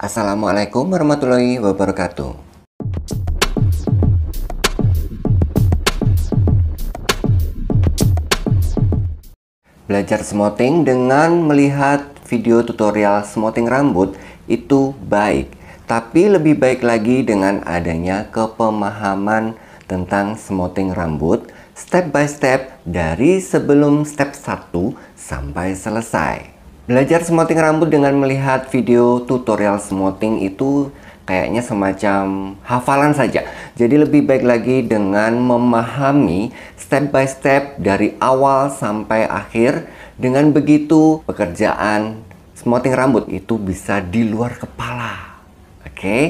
Assalamualaikum warahmatullahi wabarakatuh. Belajar smoothing dengan melihat video tutorial smoothing rambut itu baik, tapi lebih baik lagi dengan adanya kepemahaman tentang smoothing rambut step by step dari sebelum step 1 sampai selesai. Belajar smoothing rambut dengan melihat video tutorial smoothing itu kayaknya semacam hafalan saja. Jadi lebih baik lagi dengan memahami step by step dari awal sampai akhir. Dengan begitu pekerjaan smoothing rambut itu bisa di luar kepala. Oke, okay?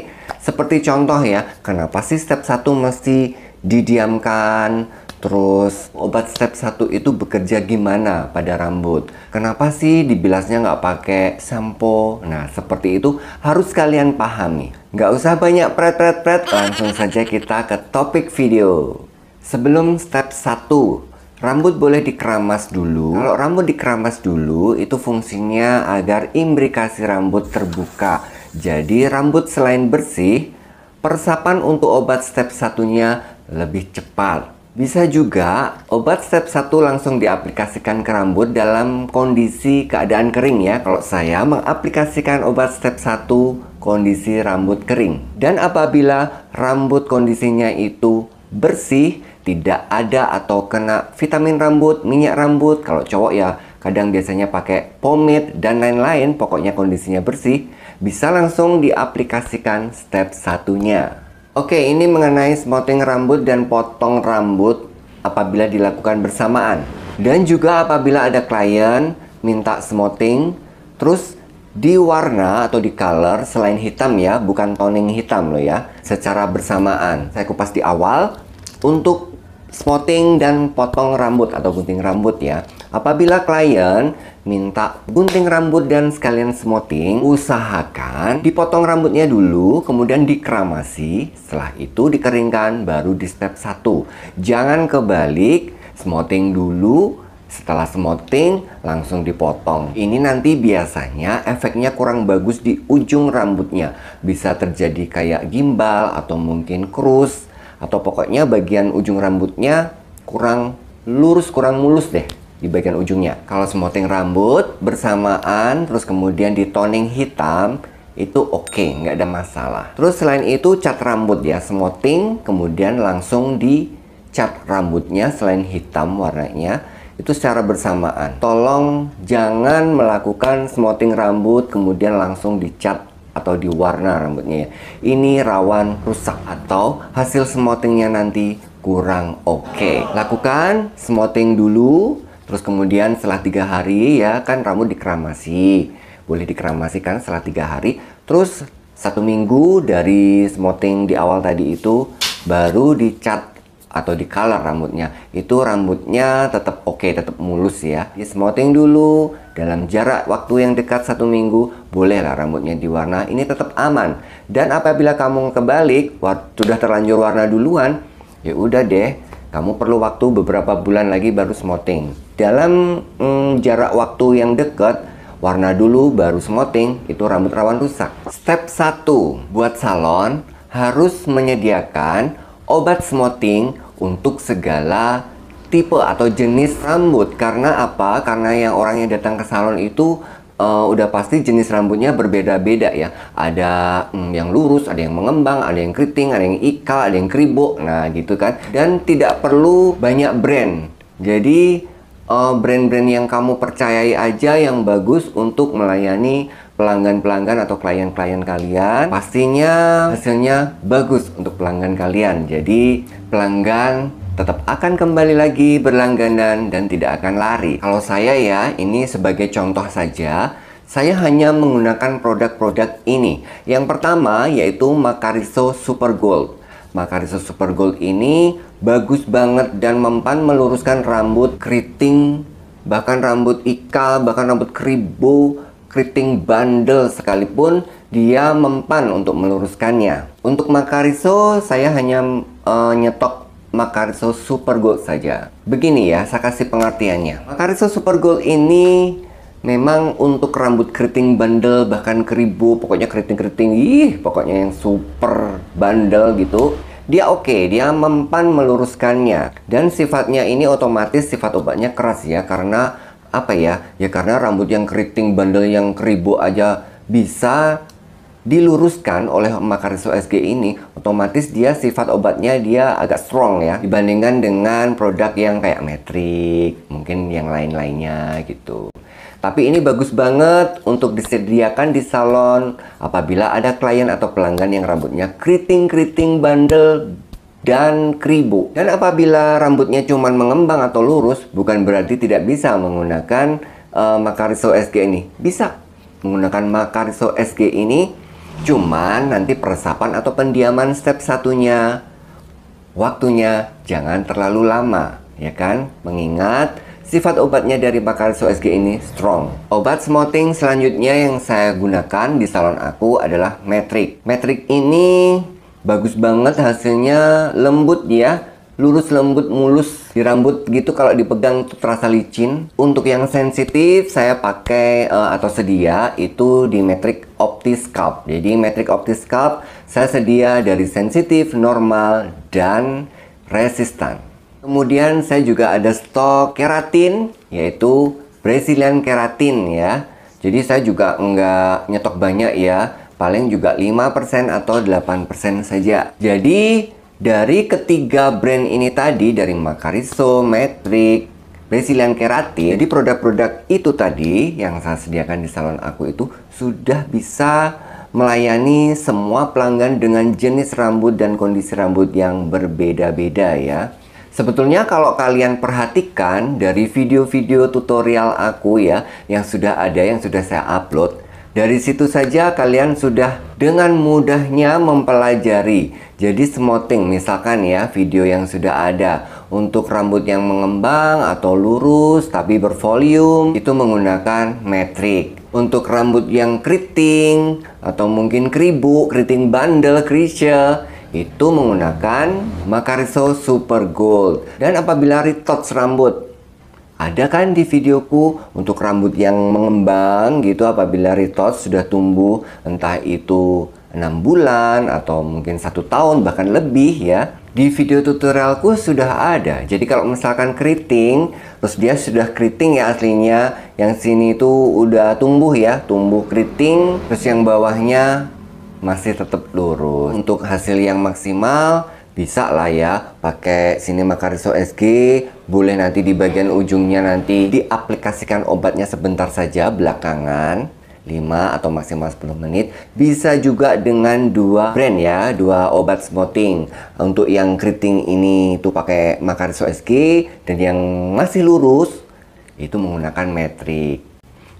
seperti contoh ya, kenapa sih step 1 mesti didiamkan, Terus obat step 1 itu bekerja gimana pada rambut? Kenapa sih dibilasnya nggak pakai sampo? Nah seperti itu harus kalian pahami. Nggak usah banyak pret-pret-pret, langsung saja kita ke topik video. Sebelum step 1, Rambut boleh dikeramas dulu. Kalau rambut dikeramas dulu, itu fungsinya agar imbrikasi rambut terbuka. Jadi rambut selain bersih, persapan untuk obat step satunya lebih cepat. Bisa juga obat step 1 langsung diaplikasikan ke rambut dalam kondisi keadaan kering ya. Kalau saya mengaplikasikan obat step 1 kondisi rambut kering. Dan apabila rambut kondisinya itu bersih, tidak ada atau kena vitamin rambut, minyak rambut, kalau cowok ya kadang biasanya pakai pomade dan lain-lain, pokoknya kondisinya bersih, bisa langsung diaplikasikan step satunya. Oke, ini mengenai smoothing rambut dan potong rambut apabila dilakukan bersamaan. Dan juga apabila ada klien minta smoothing, terus di warna atau di color selain hitam ya, bukan toning hitam loh ya, secara bersamaan. Saya kupas di awal untuk smoothing dan potong rambut atau gunting rambut ya. Apabila klien minta gunting rambut dan sekalian smoothing, usahakan dipotong rambutnya dulu, kemudian dikramasi, setelah itu dikeringkan baru di step 1. Jangan kebalik, smoothing dulu, setelah smoothing langsung dipotong. Ini nanti biasanya efeknya kurang bagus di ujung rambutnya. Bisa terjadi kayak gimbal atau mungkin krus. Atau pokoknya bagian ujung rambutnya kurang lurus, kurang mulus deh di bagian ujungnya. Kalau smoothing rambut bersamaan terus kemudian di toning hitam itu oke, okay, nggak ada masalah. Terus selain itu cat rambut ya, smoothing kemudian langsung di cat rambutnya selain hitam warnanya itu secara bersamaan. Tolong jangan melakukan smoothing rambut kemudian langsung dicat atau di warna rambutnya ya. Ini rawan rusak atau hasil smoothingnya nanti kurang oke. Okay. Lakukan smoothing dulu Terus kemudian setelah tiga hari ya kan rambut dikeramasi. Boleh kan setelah tiga hari. Terus satu minggu dari smoothing di awal tadi itu baru dicat atau di color rambutnya itu rambutnya tetap oke okay, tetap mulus ya di smoothing dulu dalam jarak waktu yang dekat satu minggu bolehlah rambutnya diwarna ini tetap aman dan apabila kamu kebalik sudah terlanjur warna duluan ya udah deh kamu perlu waktu beberapa bulan lagi baru smoothing dalam mm, jarak waktu yang dekat, warna dulu baru smoothing itu rambut rawan rusak. Step 1, buat salon harus menyediakan obat smoothing untuk segala tipe atau jenis rambut. Karena apa? Karena yang orang yang datang ke salon itu uh, udah pasti jenis rambutnya berbeda-beda ya. Ada mm, yang lurus, ada yang mengembang, ada yang keriting, ada yang ikal, ada yang keribuk Nah, gitu kan. Dan tidak perlu banyak brand. Jadi Eh, brand-brand yang kamu percayai aja yang bagus untuk melayani pelanggan-pelanggan atau klien-klien kalian. Pastinya hasilnya bagus untuk pelanggan kalian. Jadi pelanggan tetap akan kembali lagi berlangganan dan tidak akan lari. Kalau saya ya, ini sebagai contoh saja, saya hanya menggunakan produk-produk ini. Yang pertama yaitu Makariso Super Gold. Maka riset super gold ini bagus banget dan mempan meluruskan rambut keriting, bahkan rambut ikal, bahkan rambut keribu, keriting bandel sekalipun dia mempan untuk meluruskannya. Untuk makariso saya hanya uh, nyetok Makariso Super Gold saja. Begini ya, saya kasih pengertiannya. Makariso Super Gold ini memang untuk rambut keriting bandel bahkan keribu pokoknya keriting-keriting ih pokoknya yang super bandel gitu dia oke, okay, dia mempan meluruskannya dan sifatnya ini otomatis sifat obatnya keras ya karena apa ya? Ya karena rambut yang keriting bandel yang keribu aja bisa diluruskan oleh Makariso SG ini otomatis dia sifat obatnya dia agak strong ya dibandingkan dengan produk yang kayak metrik mungkin yang lain-lainnya gitu tapi ini bagus banget untuk disediakan di salon apabila ada klien atau pelanggan yang rambutnya keriting-keriting bandel dan kribo. Dan apabila rambutnya cuma mengembang atau lurus, bukan berarti tidak bisa menggunakan uh, Makariso SG ini. Bisa menggunakan Makariso SG ini, cuman nanti peresapan atau pendiaman step satunya waktunya jangan terlalu lama, ya kan? Mengingat Sifat obatnya dari Bacarso SG ini strong. Obat smoothing selanjutnya yang saya gunakan di salon aku adalah Metric. Metric ini bagus banget hasilnya lembut dia lurus lembut mulus di rambut gitu kalau dipegang terasa licin untuk yang sensitif saya pakai uh, atau sedia itu di Optis cup jadi Optis cup saya sedia dari sensitif normal dan resistan Kemudian saya juga ada stok keratin yaitu Brazilian keratin ya. Jadi saya juga nggak nyetok banyak ya, paling juga 5% atau 8% saja. Jadi dari ketiga brand ini tadi dari Makariso, Metric, Brazilian Keratin. Jadi produk-produk itu tadi yang saya sediakan di salon aku itu sudah bisa melayani semua pelanggan dengan jenis rambut dan kondisi rambut yang berbeda-beda ya. Sebetulnya kalau kalian perhatikan dari video-video tutorial aku ya yang sudah ada yang sudah saya upload dari situ saja kalian sudah dengan mudahnya mempelajari jadi smoothing misalkan ya video yang sudah ada untuk rambut yang mengembang atau lurus tapi bervolume itu menggunakan metrik untuk rambut yang keriting atau mungkin keribu, keriting bandel, krisya itu menggunakan Makarizo Super Gold dan apabila retouch rambut ada kan di videoku untuk rambut yang mengembang gitu apabila retouch sudah tumbuh entah itu enam bulan atau mungkin satu tahun bahkan lebih ya di video tutorialku sudah ada jadi kalau misalkan keriting terus dia sudah keriting ya aslinya yang sini itu udah tumbuh ya tumbuh keriting terus yang bawahnya masih tetap lurus. Untuk hasil yang maksimal bisa lah ya pakai sini makariso SG boleh nanti di bagian ujungnya nanti diaplikasikan obatnya sebentar saja belakangan 5 atau maksimal 10 menit bisa juga dengan dua brand ya dua obat smoothing untuk yang keriting ini tuh pakai Makariso SG dan yang masih lurus itu menggunakan metrik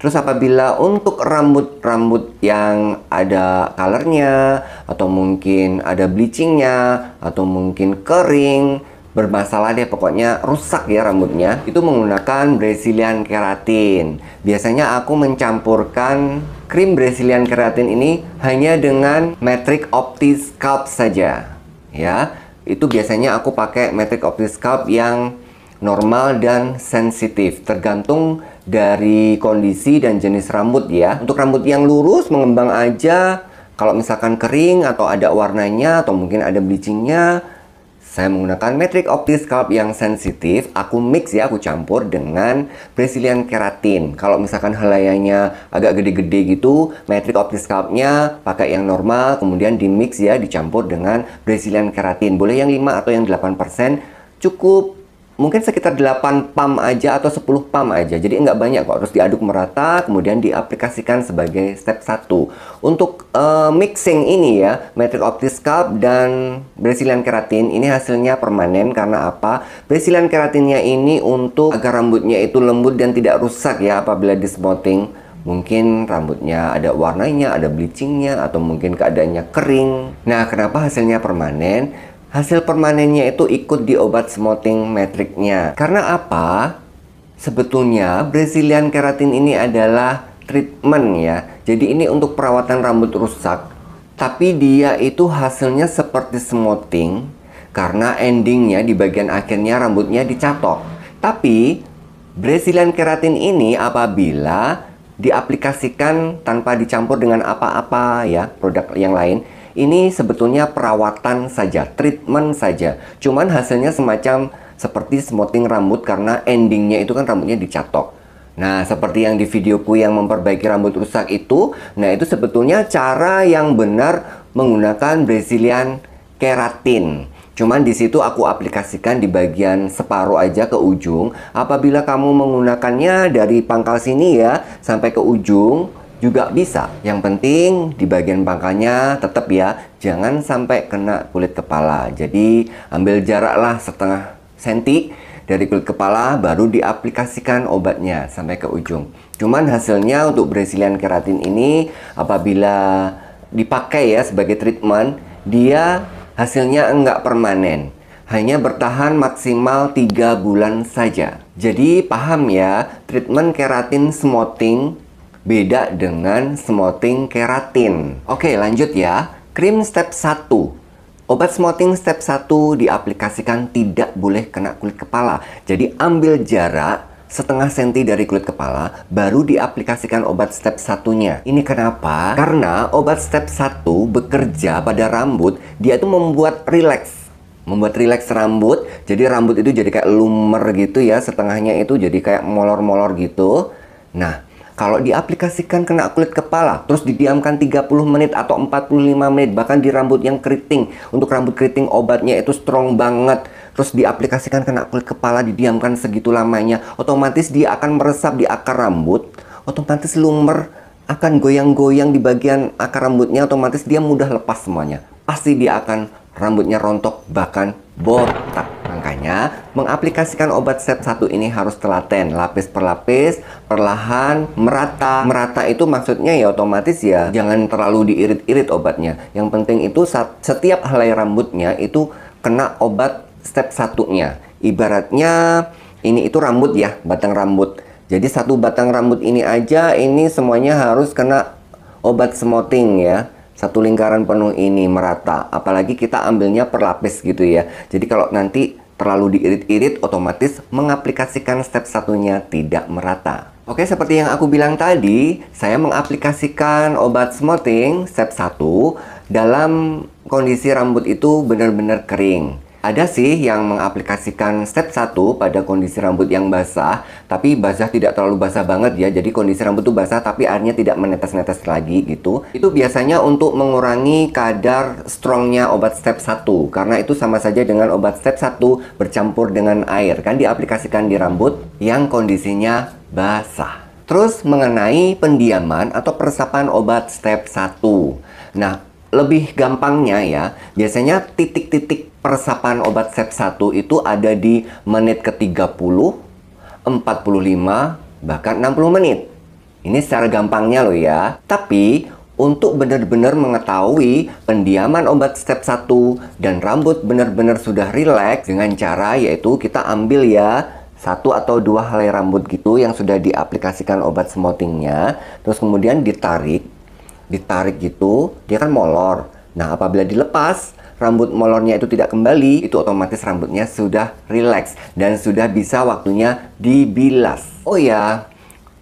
Terus apabila untuk rambut-rambut yang ada colornya atau mungkin ada bleachingnya atau mungkin kering bermasalah deh pokoknya rusak ya rambutnya itu menggunakan Brazilian keratin biasanya aku mencampurkan krim Brazilian keratin ini hanya dengan metric opti scalp saja ya itu biasanya aku pakai metric opti scalp yang normal dan sensitif tergantung dari kondisi dan jenis rambut ya untuk rambut yang lurus mengembang aja kalau misalkan kering atau ada warnanya atau mungkin ada bleachingnya saya menggunakan metrik optic scalp yang sensitif aku mix ya aku campur dengan brazilian keratin kalau misalkan helainya agak gede-gede gitu metrik optic scalpnya pakai yang normal kemudian di mix ya dicampur dengan brazilian keratin boleh yang 5 atau yang 8% cukup mungkin sekitar 8 pam aja atau 10 pam aja. Jadi nggak banyak kok. Terus diaduk merata, kemudian diaplikasikan sebagai step 1. Untuk uh, mixing ini ya, Matrix scalp dan Brazilian Keratin ini hasilnya permanen karena apa? Brazilian Keratinnya ini untuk agar rambutnya itu lembut dan tidak rusak ya apabila dispotting. Mungkin rambutnya ada warnanya, ada bleachingnya, atau mungkin keadaannya kering. Nah, kenapa hasilnya permanen? hasil permanennya itu ikut di obat smoothing metriknya. Karena apa? Sebetulnya Brazilian keratin ini adalah treatment ya. Jadi ini untuk perawatan rambut rusak. Tapi dia itu hasilnya seperti smoothing karena endingnya di bagian akhirnya rambutnya dicatok. Tapi Brazilian keratin ini apabila diaplikasikan tanpa dicampur dengan apa-apa ya produk yang lain ini sebetulnya perawatan saja, treatment saja. Cuman hasilnya semacam seperti smoothing rambut karena endingnya itu kan rambutnya dicatok. Nah, seperti yang di videoku yang memperbaiki rambut rusak itu, nah itu sebetulnya cara yang benar menggunakan Brazilian keratin. Cuman di situ aku aplikasikan di bagian separuh aja ke ujung. Apabila kamu menggunakannya dari pangkal sini ya sampai ke ujung, juga bisa. Yang penting di bagian pangkalnya tetap ya, jangan sampai kena kulit kepala. Jadi ambil jaraklah setengah senti dari kulit kepala baru diaplikasikan obatnya sampai ke ujung. Cuman hasilnya untuk Brazilian keratin ini apabila dipakai ya sebagai treatment, dia hasilnya enggak permanen. Hanya bertahan maksimal tiga bulan saja. Jadi paham ya, treatment keratin smoothing Beda dengan smoothing keratin. Oke, lanjut ya. Krim step 1. Obat smoothing step 1 diaplikasikan tidak boleh kena kulit kepala. Jadi ambil jarak setengah senti dari kulit kepala baru diaplikasikan obat step satunya. Ini kenapa? Karena obat step 1 bekerja pada rambut, dia itu membuat relax, membuat relax rambut jadi rambut itu jadi kayak lumer gitu ya setengahnya itu jadi kayak molor-molor gitu nah kalau diaplikasikan kena kulit kepala, terus didiamkan 30 menit atau 45 menit, bahkan di rambut yang keriting. Untuk rambut keriting obatnya itu strong banget. Terus diaplikasikan kena kulit kepala, didiamkan segitu lamanya. Otomatis dia akan meresap di akar rambut, otomatis lumer akan goyang-goyang di bagian akar rambutnya, otomatis dia mudah lepas semuanya. Pasti dia akan rambutnya rontok, bahkan botak. Makanya, mengaplikasikan obat step 1 ini harus telaten, lapis per lapis, perlahan, merata. Merata itu maksudnya ya otomatis ya, jangan terlalu diirit-irit obatnya. Yang penting itu setiap helai rambutnya itu kena obat step satunya. Ibaratnya ini itu rambut ya, batang rambut. Jadi satu batang rambut ini aja ini semuanya harus kena obat smoothing ya satu lingkaran penuh ini merata apalagi kita ambilnya per lapis gitu ya jadi kalau nanti terlalu diirit-irit otomatis mengaplikasikan step satunya tidak merata. Oke, seperti yang aku bilang tadi, saya mengaplikasikan obat smoothing step 1 dalam kondisi rambut itu benar-benar kering. Ada sih yang mengaplikasikan step 1 pada kondisi rambut yang basah, tapi basah tidak terlalu basah banget ya. Jadi kondisi rambut itu basah tapi airnya tidak menetes-netes lagi gitu. Itu biasanya untuk mengurangi kadar strongnya obat step 1 karena itu sama saja dengan obat step 1 bercampur dengan air kan diaplikasikan di rambut yang kondisinya basah. Terus mengenai pendiaman atau peresapan obat step 1. Nah, lebih gampangnya ya, biasanya titik-titik Persapan obat SEP1 itu ada di menit ke-30, 45, bahkan 60 menit. Ini secara gampangnya loh ya. Tapi untuk benar-benar mengetahui pendiaman obat step 1 dan rambut benar-benar sudah rileks dengan cara yaitu kita ambil ya satu atau dua helai rambut gitu yang sudah diaplikasikan obat smoothingnya terus kemudian ditarik ditarik gitu dia kan molor nah apabila dilepas rambut molornya itu tidak kembali, itu otomatis rambutnya sudah relax dan sudah bisa waktunya dibilas. Oh ya,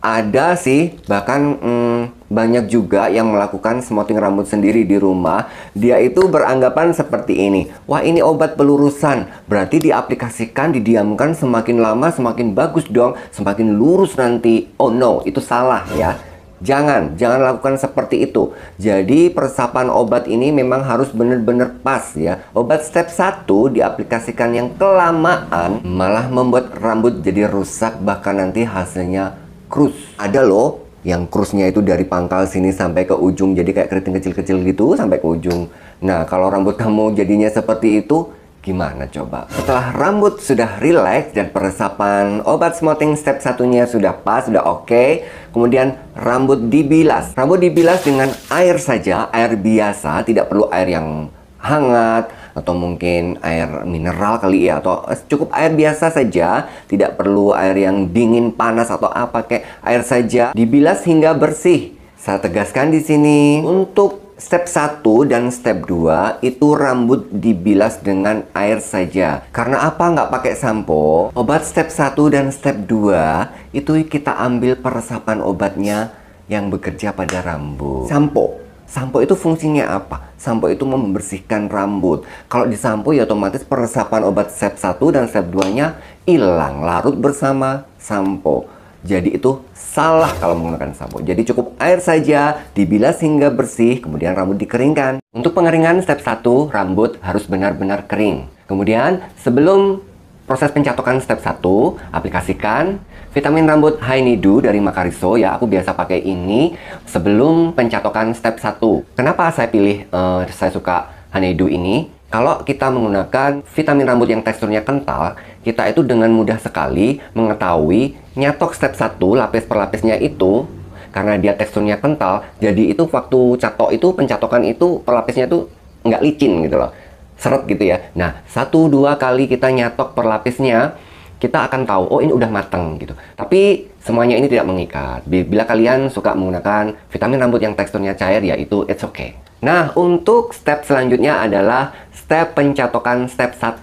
ada sih bahkan hmm, banyak juga yang melakukan smoothing rambut sendiri di rumah dia itu beranggapan seperti ini wah ini obat pelurusan berarti diaplikasikan didiamkan semakin lama semakin bagus dong semakin lurus nanti oh no itu salah ya Jangan, jangan lakukan seperti itu. Jadi persapan obat ini memang harus benar-benar pas ya. Obat step 1 diaplikasikan yang kelamaan malah membuat rambut jadi rusak bahkan nanti hasilnya krus. Ada loh yang krusnya itu dari pangkal sini sampai ke ujung jadi kayak keriting kecil-kecil gitu sampai ke ujung. Nah, kalau rambut kamu jadinya seperti itu, Gimana coba? Setelah rambut sudah relax dan peresapan obat smoothing step satunya sudah pas, sudah oke. Okay, kemudian rambut dibilas. Rambut dibilas dengan air saja, air biasa, tidak perlu air yang hangat atau mungkin air mineral kali ya atau cukup air biasa saja tidak perlu air yang dingin panas atau apa kayak air saja dibilas hingga bersih saya tegaskan di sini untuk Step 1 dan step 2 itu rambut dibilas dengan air saja. Karena apa nggak pakai sampo? Obat step 1 dan step 2 itu kita ambil peresapan obatnya yang bekerja pada rambut. Sampo. Sampo itu fungsinya apa? Sampo itu membersihkan rambut. Kalau di sampo ya otomatis peresapan obat step 1 dan step 2-nya hilang, larut bersama sampo. Jadi itu salah kalau menggunakan sampo. Jadi cukup air saja, dibilas hingga bersih, kemudian rambut dikeringkan. Untuk pengeringan step 1, rambut harus benar-benar kering. Kemudian sebelum proses pencatokan step 1, aplikasikan vitamin rambut high nido dari Makariso ya. Aku biasa pakai ini sebelum pencatokan step 1. Kenapa saya pilih uh, saya suka nido ini? Kalau kita menggunakan vitamin rambut yang teksturnya kental, kita itu dengan mudah sekali mengetahui nyatok step 1 lapis per lapisnya itu karena dia teksturnya kental jadi itu waktu catok itu pencatokan itu per lapisnya itu nggak licin gitu loh seret gitu ya nah satu dua kali kita nyatok per lapisnya kita akan tahu oh ini udah mateng gitu tapi semuanya ini tidak mengikat bila kalian suka menggunakan vitamin rambut yang teksturnya cair ya itu it's okay Nah, untuk step selanjutnya adalah step pencatokan step 1.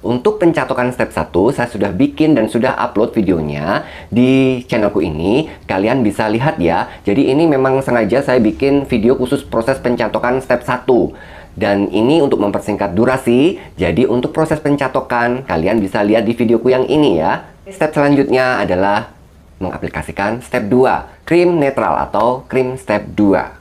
Untuk pencatokan step 1, saya sudah bikin dan sudah upload videonya di channelku ini. Kalian bisa lihat ya. Jadi ini memang sengaja saya bikin video khusus proses pencatokan step 1. Dan ini untuk mempersingkat durasi, jadi untuk proses pencatokan, kalian bisa lihat di videoku yang ini ya. Step selanjutnya adalah mengaplikasikan step 2, krim netral atau krim step 2.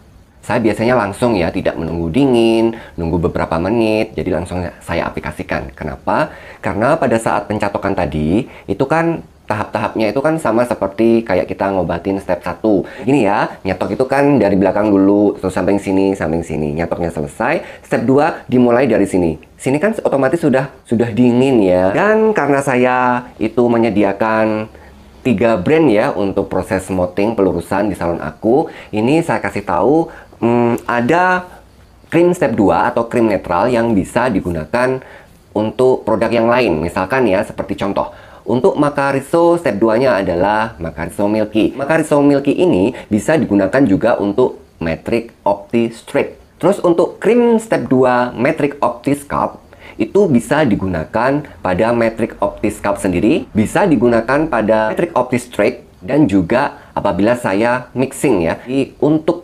Saya biasanya langsung ya, tidak menunggu dingin, nunggu beberapa menit, jadi langsung saya aplikasikan. Kenapa? Karena pada saat pencatokan tadi, itu kan tahap-tahapnya itu kan sama seperti kayak kita ngobatin step 1. Ini ya, nyetok itu kan dari belakang dulu, terus samping sini, samping sini. Nyetoknya selesai, step 2 dimulai dari sini. Sini kan otomatis sudah sudah dingin ya. Dan karena saya itu menyediakan tiga brand ya untuk proses moting pelurusan di salon aku ini saya kasih tahu hmm, ada krim step 2 atau krim netral yang bisa digunakan untuk produk yang lain. Misalkan ya, seperti contoh, untuk Makariso step 2-nya adalah Makariso Milky. Makariso Milky ini bisa digunakan juga untuk metric opti strip. Terus untuk krim step 2 metric opti scalp itu bisa digunakan pada metric opti scalp sendiri, bisa digunakan pada metric opti strip dan juga apabila saya mixing ya. Jadi untuk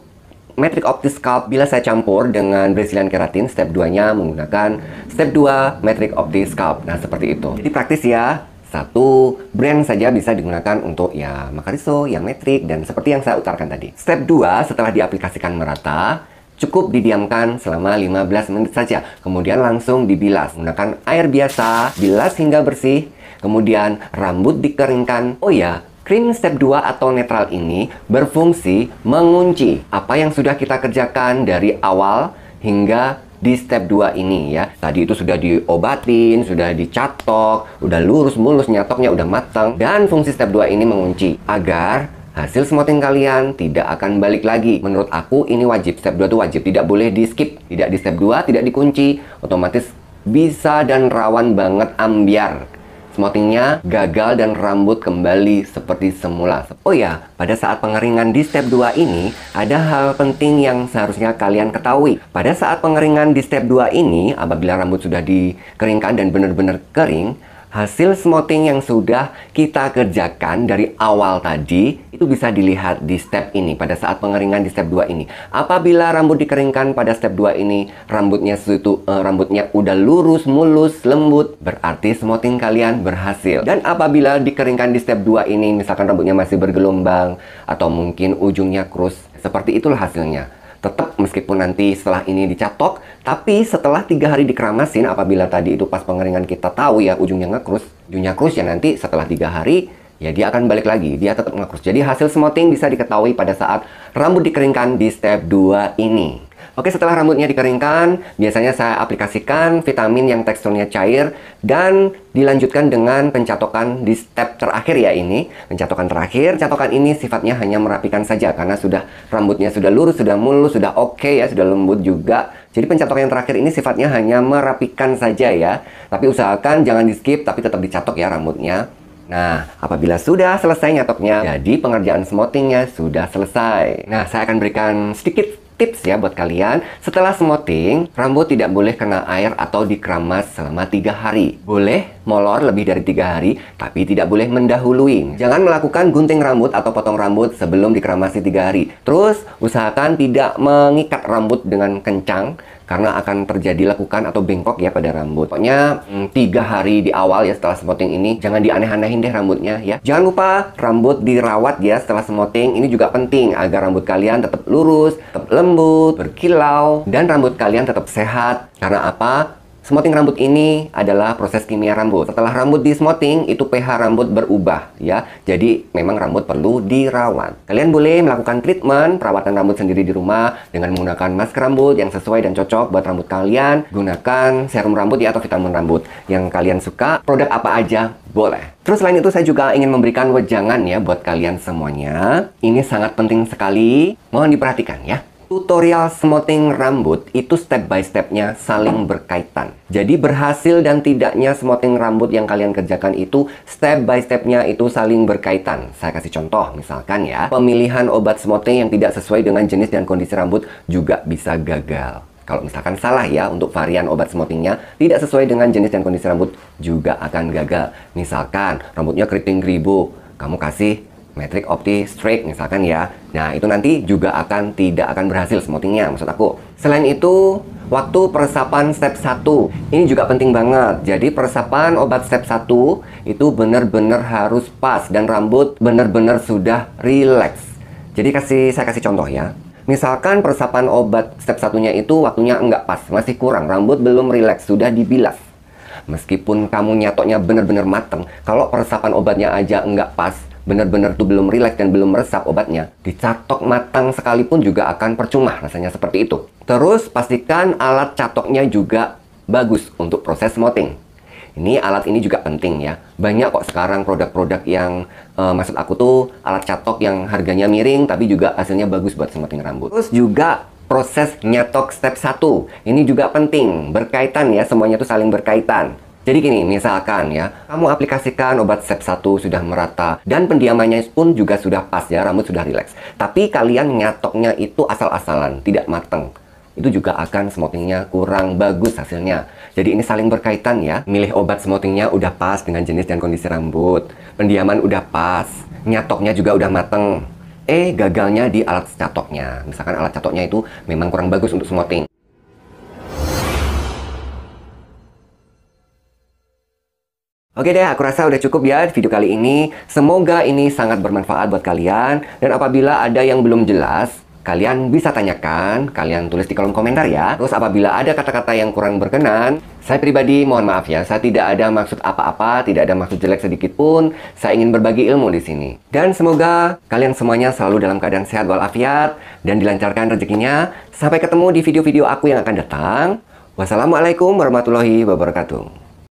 metrik optis scalp bila saya campur dengan Brazilian keratin step 2-nya menggunakan step 2 metrik optis scalp. Nah, seperti itu. Jadi praktis ya. Satu brand saja bisa digunakan untuk ya Makariso, yang metrik, dan seperti yang saya utarakan tadi. Step 2, setelah diaplikasikan merata, cukup didiamkan selama 15 menit saja. Kemudian langsung dibilas. menggunakan air biasa, bilas hingga bersih, kemudian rambut dikeringkan. Oh ya, Cream step 2 atau netral ini berfungsi mengunci apa yang sudah kita kerjakan dari awal hingga di step 2 ini ya. Tadi itu sudah diobatin, sudah dicatok, udah lurus mulus nyatoknya udah matang dan fungsi step 2 ini mengunci agar hasil smoothing kalian tidak akan balik lagi. Menurut aku ini wajib step 2 itu wajib, tidak boleh di skip, tidak di step 2 tidak dikunci, otomatis bisa dan rawan banget ambiar smoothingnya gagal dan rambut kembali seperti semula. Oh ya, pada saat pengeringan di step 2 ini, ada hal penting yang seharusnya kalian ketahui. Pada saat pengeringan di step 2 ini, apabila rambut sudah dikeringkan dan benar-benar kering, hasil smoothing yang sudah kita kerjakan dari awal tadi itu bisa dilihat di step ini pada saat pengeringan di step 2 ini. Apabila rambut dikeringkan pada step 2 ini rambutnya itu uh, eh, rambutnya udah lurus, mulus, lembut, berarti smoothing kalian berhasil. Dan apabila dikeringkan di step 2 ini misalkan rambutnya masih bergelombang atau mungkin ujungnya krus, seperti itulah hasilnya. Tetap meskipun nanti setelah ini dicatok, tapi setelah tiga hari dikeramasin, apabila tadi itu pas pengeringan kita tahu ya ujungnya ngekrus, ujungnya krus ya nanti setelah tiga hari ya dia akan balik lagi, dia tetap ngekrus. Jadi hasil smoothing bisa diketahui pada saat rambut dikeringkan di step 2 ini. Oke, setelah rambutnya dikeringkan, biasanya saya aplikasikan vitamin yang teksturnya cair dan dilanjutkan dengan pencatokan di step terakhir ya ini. Pencatokan terakhir, catokan ini sifatnya hanya merapikan saja karena sudah rambutnya sudah lurus, sudah mulus, sudah oke okay ya, sudah lembut juga. Jadi pencatokan yang terakhir ini sifatnya hanya merapikan saja ya. Tapi usahakan jangan di-skip tapi tetap dicatok ya rambutnya. Nah, apabila sudah selesai nyatoknya, jadi pengerjaan smoothingnya sudah selesai. Nah, saya akan berikan sedikit tips ya buat kalian. Setelah smoothing, rambut tidak boleh kena air atau dikeramas selama tiga hari. Boleh molor lebih dari tiga hari, tapi tidak boleh mendahului. Jangan melakukan gunting rambut atau potong rambut sebelum dikeramasi tiga hari. Terus, usahakan tidak mengikat rambut dengan kencang karena akan terjadi lakukan atau bengkok ya pada rambut. Pokoknya mm, tiga hari di awal ya setelah semoting ini jangan dianeh-anehin deh rambutnya ya. Jangan lupa rambut dirawat ya setelah semoting ini juga penting agar rambut kalian tetap lurus, tetap lembut, berkilau dan rambut kalian tetap sehat. Karena apa? Smoothing rambut ini adalah proses kimia rambut. Setelah rambut di smoothing, itu pH rambut berubah ya. Jadi memang rambut perlu dirawat. Kalian boleh melakukan treatment perawatan rambut sendiri di rumah dengan menggunakan masker rambut yang sesuai dan cocok buat rambut kalian. Gunakan serum rambut ya atau vitamin rambut yang kalian suka. Produk apa aja boleh. Terus selain itu saya juga ingin memberikan wejangan ya buat kalian semuanya. Ini sangat penting sekali. Mohon diperhatikan ya. Tutorial smoothing rambut itu step by stepnya saling berkaitan. Jadi berhasil dan tidaknya smoothing rambut yang kalian kerjakan itu step by stepnya itu saling berkaitan. Saya kasih contoh misalkan ya, pemilihan obat smoothing yang tidak sesuai dengan jenis dan kondisi rambut juga bisa gagal. Kalau misalkan salah ya untuk varian obat smoothingnya tidak sesuai dengan jenis dan kondisi rambut juga akan gagal. Misalkan rambutnya keriting keribu, kamu kasih Metric opti straight misalkan ya. Nah, itu nanti juga akan tidak akan berhasil smoothingnya maksud aku. Selain itu, waktu peresapan step 1. Ini juga penting banget. Jadi peresapan obat step 1 itu benar-benar harus pas dan rambut benar-benar sudah relax. Jadi kasih saya kasih contoh ya. Misalkan peresapan obat step satunya itu waktunya enggak pas, masih kurang, rambut belum relax, sudah dibilas. Meskipun kamu nyatoknya benar-benar mateng, kalau peresapan obatnya aja enggak pas, benar-benar tuh belum rileks dan belum meresap obatnya, dicatok matang sekalipun juga akan percuma rasanya seperti itu. Terus pastikan alat catoknya juga bagus untuk proses moting. Ini alat ini juga penting ya. Banyak kok sekarang produk-produk yang uh, maksud aku tuh alat catok yang harganya miring tapi juga hasilnya bagus buat smoothing rambut. Terus juga proses nyatok step 1. Ini juga penting, berkaitan ya, semuanya tuh saling berkaitan. Jadi gini, misalkan ya, kamu aplikasikan obat step 1 sudah merata dan pendiamannya pun juga sudah pas ya, rambut sudah rileks. Tapi kalian nyatoknya itu asal-asalan, tidak mateng. Itu juga akan smoothingnya kurang bagus hasilnya. Jadi ini saling berkaitan ya. Milih obat smoothingnya udah pas dengan jenis dan kondisi rambut. Pendiaman udah pas. Nyatoknya juga udah mateng. Eh, gagalnya di alat catoknya. Misalkan alat catoknya itu memang kurang bagus untuk smoothing. Oke deh, aku rasa udah cukup ya video kali ini. Semoga ini sangat bermanfaat buat kalian. Dan apabila ada yang belum jelas, kalian bisa tanyakan, kalian tulis di kolom komentar ya. Terus apabila ada kata-kata yang kurang berkenan, saya pribadi mohon maaf ya, saya tidak ada maksud apa-apa, tidak ada maksud jelek sedikit pun. Saya ingin berbagi ilmu di sini. Dan semoga kalian semuanya selalu dalam keadaan sehat walafiat dan dilancarkan rezekinya. Sampai ketemu di video-video aku yang akan datang. Wassalamualaikum warahmatullahi wabarakatuh.